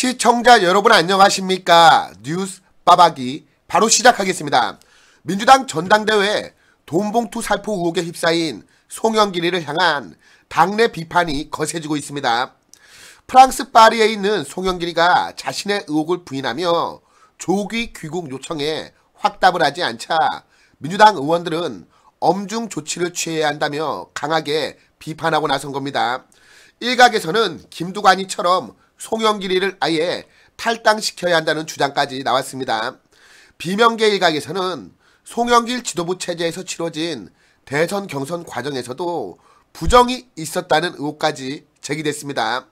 시청자 여러분 안녕하십니까? 뉴스 빠박이 바로 시작하겠습니다. 민주당 전당대회 돈봉투 살포 의혹에 휩싸인 송영길이를 향한 당내 비판이 거세지고 있습니다. 프랑스 파리에 있는 송영길이가 자신의 의혹을 부인하며 조기 귀국 요청에 확답을 하지 않자 민주당 의원들은 엄중 조치를 취해야 한다며 강하게 비판하고 나선 겁니다. 일각에서는 김두관이처럼 송영길이를 아예 탈당시켜야 한다는 주장까지 나왔습니다. 비명계 일각에서는 송영길 지도부 체제에서 치러진 대선 경선 과정에서도 부정이 있었다는 의혹까지 제기됐습니다.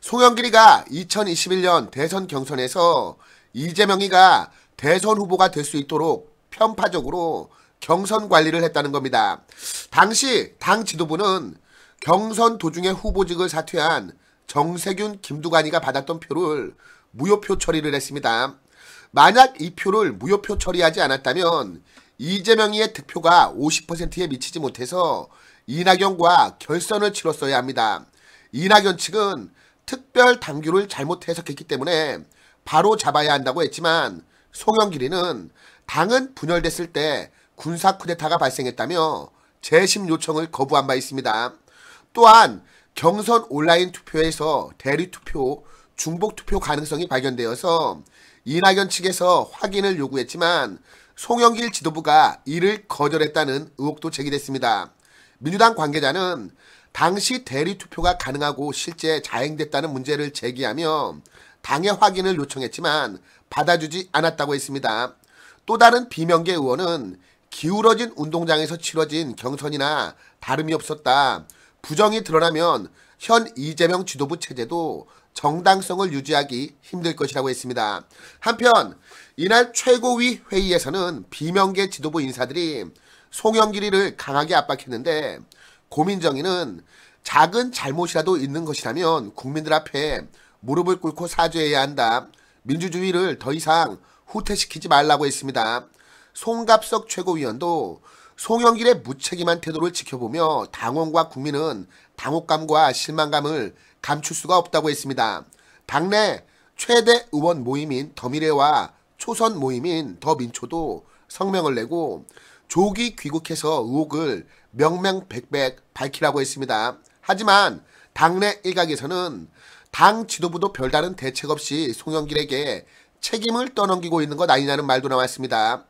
송영길이가 2021년 대선 경선에서 이재명이가 대선 후보가 될 수 있도록 편파적으로 경선 관리를 했다는 겁니다. 당시 당 지도부는 경선 도중에 후보직을 사퇴한 정세균, 김두관이가 받았던 표를 무효표 처리를 했습니다. 만약 이 표를 무효표 처리하지 않았다면 이재명의 득표가 50%에 미치지 못해서 이낙연과 결선을 치렀어야 합니다. 이낙연 측은 특별 당규를 잘못 해석했기 때문에 바로 잡아야 한다고 했지만 송영길이는 당은 분열됐을 때 군사 쿠데타가 발생했다며 재심 요청을 거부한 바 있습니다. 또한 경선 온라인 투표에서 대리 투표, 중복 투표 가능성이 발견되어서 이낙연 측에서 확인을 요구했지만 송영길 지도부가 이를 거절했다는 의혹도 제기됐습니다. 민주당 관계자는 당시 대리 투표가 가능하고 실제 자행됐다는 문제를 제기하며 당의 확인을 요청했지만 받아주지 않았다고 했습니다. 또 다른 비명계 의원은 기울어진 운동장에서 치러진 경선이나 다름이 없었다. 부정이 드러나면 현 이재명 지도부 체제도 정당성을 유지하기 힘들 것이라고 했습니다. 한편 이날 최고위 회의에서는 비명계 지도부 인사들이 송영길이를 강하게 압박했는데 고민정이는 작은 잘못이라도 있는 것이라면 국민들 앞에 무릎을 꿇고 사죄해야 한다. 민주주의를 더 이상 후퇴시키지 말라고 했습니다. 송갑석 최고위원도 송영길의 무책임한 태도를 지켜보며 당원과 국민은 당혹감과 실망감을 감출 수가 없다고 했습니다. 당내 최대 의원 모임인 더미래와 초선 모임인 더민초도 성명을 내고 조기 귀국해서 의혹을 명명백백 밝히라고 했습니다. 하지만 당내 일각에서는 당 지도부도 별다른 대책 없이 송영길에게 책임을 떠넘기고 있는 것 아니냐는 말도 나왔습니다.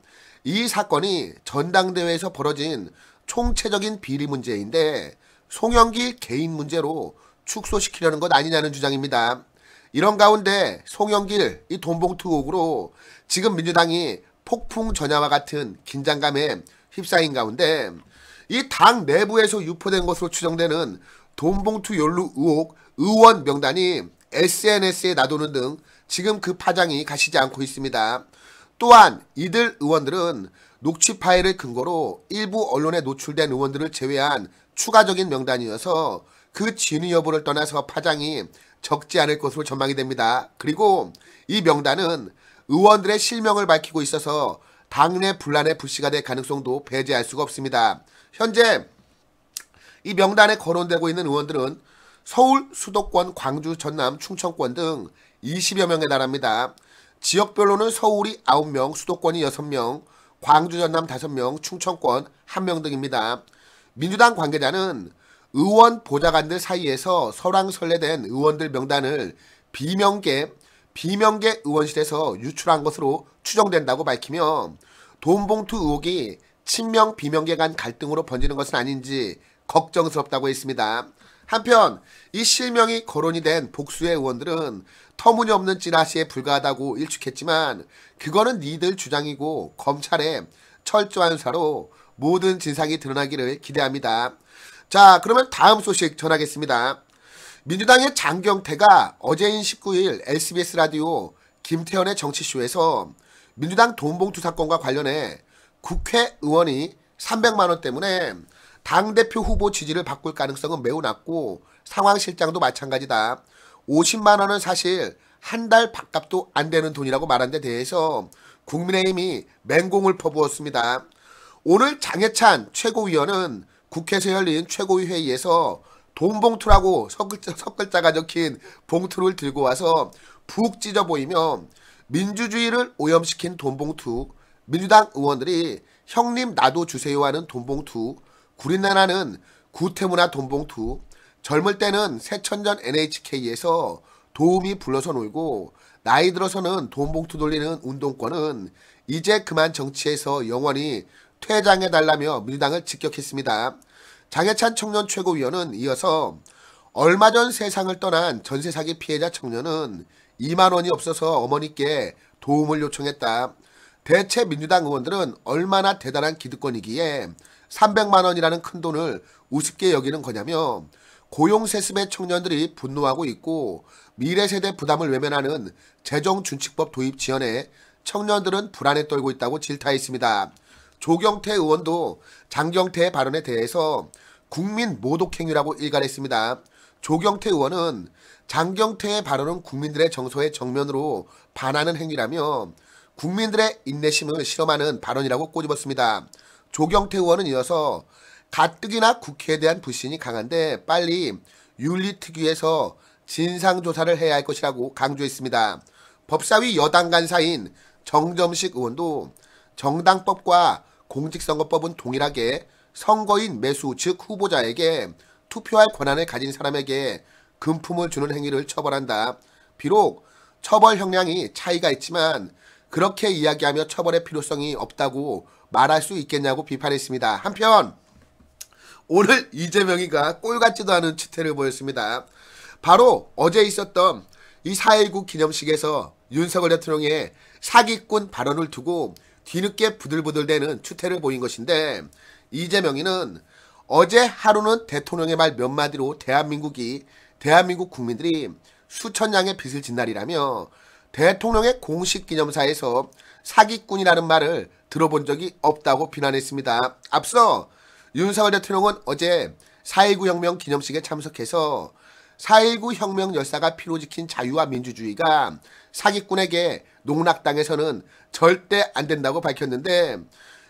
이 사건이 전당대회에서 벌어진 총체적인 비리 문제인데 송영기 개인 문제로 축소시키려는 것 아니냐는 주장입니다. 이런 가운데 송영길 이 돈봉투 의으로 지금 민주당이 폭풍 전야와 같은 긴장감에 휩싸인 가운데 이 당 내부에서 유포된 것으로 추정되는 돈봉투 연루 의혹 의원 명단이 SNS에 놔두는 등 지금 그 파장이 가시지 않고 있습니다. 또한 이들 의원들은 녹취 파일을 근거로 일부 언론에 노출된 의원들을 제외한 추가적인 명단이어서 그 진위 여부를 떠나서 파장이 적지 않을 것으로 전망이 됩니다. 그리고 이 명단은 의원들의 실명을 밝히고 있어서 당내 분란에 불씨가 될 가능성도 배제할 수가 없습니다. 현재 이 명단에 거론되고 있는 의원들은 서울, 수도권, 광주, 전남, 충청권 등 20여 명에 달합니다. 지역별로는 서울이 9명, 수도권이 6명, 광주 전남 5명, 충청권 1명 등입니다. 민주당 관계자는 의원 보좌관들 사이에서 설왕설래된 의원들 명단을 비명계 비명계 의원실에서 유출한 것으로 추정된다고 밝히며 돈봉투 의혹이 친명 비명계 간 갈등으로 번지는 것은 아닌지 걱정스럽다고 했습니다. 한편 이 실명이 거론이 된 복수의 의원들은 터무니없는 찌라시에 불과하다고 일축했지만 그거는 니들 주장이고 검찰의 철저한 사로 모든 진상이 드러나기를 기대합니다. 자 그러면 다음 소식 전하겠습니다. 민주당의 장경태가 어제인 19일 SBS 라디오 김태현의 정치쇼에서 민주당 돈봉투 사건과 관련해 국회의원이 300만원 때문에 당대표 후보 지지를 바꿀 가능성은 매우 낮고 상황실장도 마찬가지다. 50만 원은 사실 한 달 밥값도 안 되는 돈이라고 말한 데 대해서 국민의힘이 맹공을 퍼부었습니다. 오늘 장해찬 최고위원은 국회에서 열린 최고위 회의에서 돈 봉투라고 석글자, 석글자가 적힌 봉투를 들고 와서 푹 찢어 보이며 민주주의를 오염시킨 돈 봉투, 민주당 의원들이 형님 나도 주세요 하는 돈 봉투, 구린나라는구태문화 돈봉투, 젊을 때는 새천전 NHK에서 도움이 불러서 놀고 나이 들어서는 돈봉투 돌리는 운동권은 이제 그만 정치에서 영원히 퇴장해달라며 민주당을 직격했습니다. 장해찬 청년 최고위원은 이어서 얼마 전 세상을 떠난 전세사기 피해자 청년은 2만 원이 없어서 어머니께 도움을 요청했다. 대체 민주당 의원들은 얼마나 대단한 기득권이기에 300만 원이라는 큰 돈을 우습게 여기는 거냐며 고용 세습의 청년들이 분노하고 있고 미래 세대 부담을 외면하는 재정 준칙법 도입 지연에 청년들은 불안에 떨고 있다고 질타했습니다. 조경태 의원도 장경태의 발언에 대해서 국민 모독행위라고 일갈했습니다. 조경태 의원은 장경태의 발언은 국민들의 정서의 정면으로 반하는 행위라며 국민들의 인내심을 실험하는 발언이라고 꼬집었습니다. 조경태 의원은 이어서 가뜩이나 국회에 대한 불신이 강한데 빨리 윤리특위에서 진상조사를 해야 할 것이라고 강조했습니다. 법사위 여당 간사인 정점식 의원도 정당법과 공직선거법은 동일하게 선거인 매수 즉 후보자에게 투표할 권한을 가진 사람에게 금품을 주는 행위를 처벌한다. 비록 처벌 형량이 차이가 있지만 그렇게 이야기하며 처벌의 필요성이 없다고 말할 수 있겠냐고 비판했습니다. 한편 오늘 이재명이가 꼴 같지도 않은 추태를 보였습니다. 바로 어제 있었던 이 4.19 기념식에서 윤석열 대통령의 사기꾼 발언을 두고 뒤늦게 부들부들대는 추태를 보인 것인데 이재명이는 어제 하루는 대통령의 말 몇 마디로 대한민국이 대한민국 국민들이 수천 양의 빚을 진 날이라며 대통령의 공식 기념사에서 사기꾼이라는 말을 들어본 적이 없다고 비난했습니다. 앞서 윤석열 대통령은 어제 4.19 혁명 기념식에 참석해서 4.19 혁명 열사가 피로 지킨 자유와 민주주의가 사기꾼에게 농락당에서는 절대 안 된다고 밝혔는데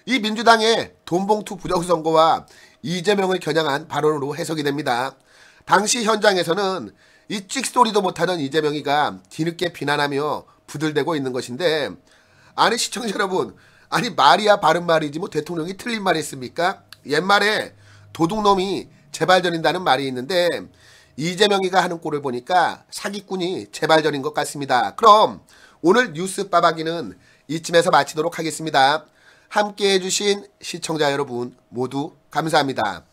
이 민주당의 돈봉투 부정선거와 이재명을 겨냥한 발언으로 해석이 됩니다. 당시 현장에서는 이 찍소리도 못하던 이재명이가 뒤늦게 비난하며 부들대고 있는 것인데 아니 시청자 여러분 아니 말이야 바른 말이지 뭐 대통령이 틀린 말이 있습니까? 옛말에 도둑놈이 재발전인다는 말이 있는데 이재명이가 하는 꼴을 보니까 사기꾼이 재발전인 것 같습니다. 그럼 오늘 뉴스 빠박이는 이쯤에서 마치도록 하겠습니다. 함께해 주신 시청자 여러분 모두 감사합니다.